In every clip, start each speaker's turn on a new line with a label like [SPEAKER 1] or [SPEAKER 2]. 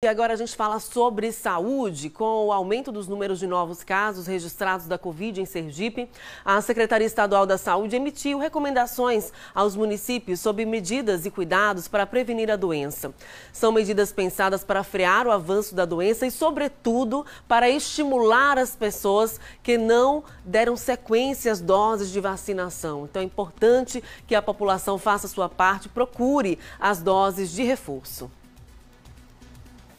[SPEAKER 1] E agora a gente fala sobre saúde. Com o aumento dos números de novos casos registrados da Covid em Sergipe, a Secretaria Estadual da Saúde emitiu recomendações aos municípios sobre medidas e cuidados para prevenir a doença. São medidas pensadas para frear o avanço da doença e, sobretudo, para estimular as pessoas que não deram sequência às doses de vacinação. Então é importante que a população faça sua parte, procure as doses de reforço.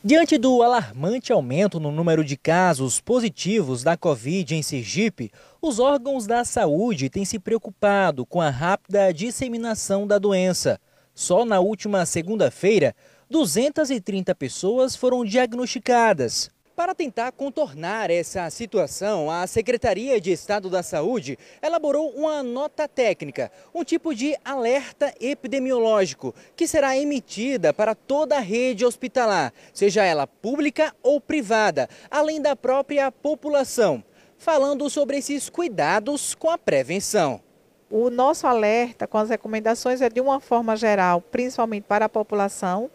[SPEAKER 2] Diante do alarmante aumento no número de casos positivos da Covid em Sergipe, os órgãos da saúde têm se preocupado com a rápida disseminação da doença. Só na última segunda-feira, 230 pessoas foram diagnosticadas, para tentar contornar essa situação, a Secretaria de Estado da Saúde elaborou uma nota técnica, um tipo de alerta epidemiológico, que será emitida para toda a rede hospitalar, seja ela pública ou privada, além da própria população, falando
[SPEAKER 3] sobre esses cuidados com a prevenção. O nosso alerta com as recomendações é de uma forma geral, principalmente para a população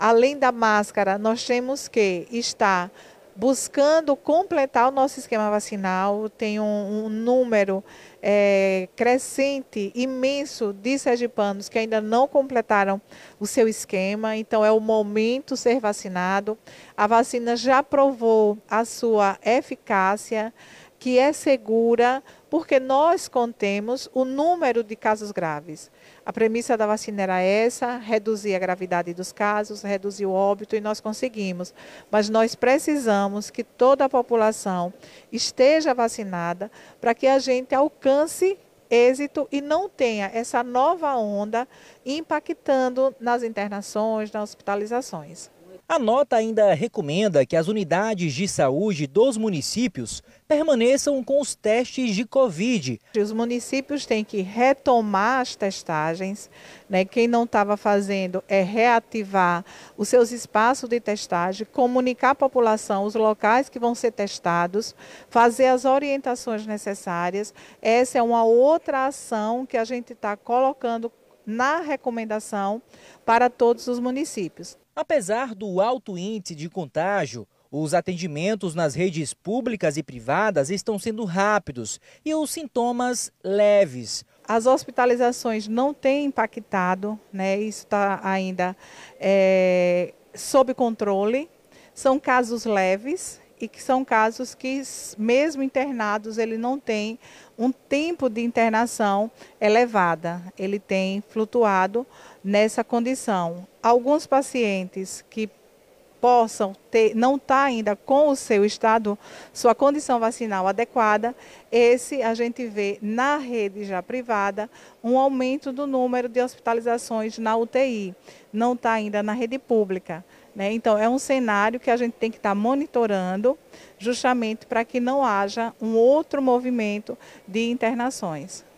[SPEAKER 3] além da máscara, nós temos que estar buscando completar o nosso esquema vacinal. Tem um, um número é, crescente, imenso de sergipanos que ainda não completaram o seu esquema. Então, é o momento ser vacinado. A vacina já provou a sua eficácia que é segura, porque nós contemos o número de casos graves. A premissa da vacina era essa: reduzir a gravidade dos casos, reduzir o óbito, e nós conseguimos. Mas nós precisamos que toda a população esteja vacinada para que a gente alcance êxito e não tenha essa nova onda impactando nas internações, nas hospitalizações. A nota
[SPEAKER 2] ainda recomenda que as unidades de saúde dos municípios permaneçam com
[SPEAKER 3] os testes de
[SPEAKER 2] Covid.
[SPEAKER 3] Os municípios têm que retomar as testagens. Né? Quem não estava fazendo é reativar os seus espaços de testagem, comunicar à população os locais que vão ser testados, fazer as orientações necessárias. Essa é uma outra ação que a gente está colocando na recomendação para todos os municípios. Apesar do alto
[SPEAKER 2] índice de contágio, os atendimentos nas redes públicas e privadas estão sendo
[SPEAKER 3] rápidos e os sintomas leves. As hospitalizações não têm impactado, né? isso está ainda é, sob controle. São casos leves e que são casos que, mesmo internados, ele não tem um tempo de internação elevada, ele tem flutuado nessa condição. Alguns pacientes que possam ter, não estar tá ainda com o seu estado, sua condição vacinal adequada, esse a gente vê na rede já privada um aumento do número de hospitalizações na UTI, não está ainda na rede pública. Né? Então, é um cenário que a gente tem que estar tá monitorando, justamente para que não haja um outro movimento de internações.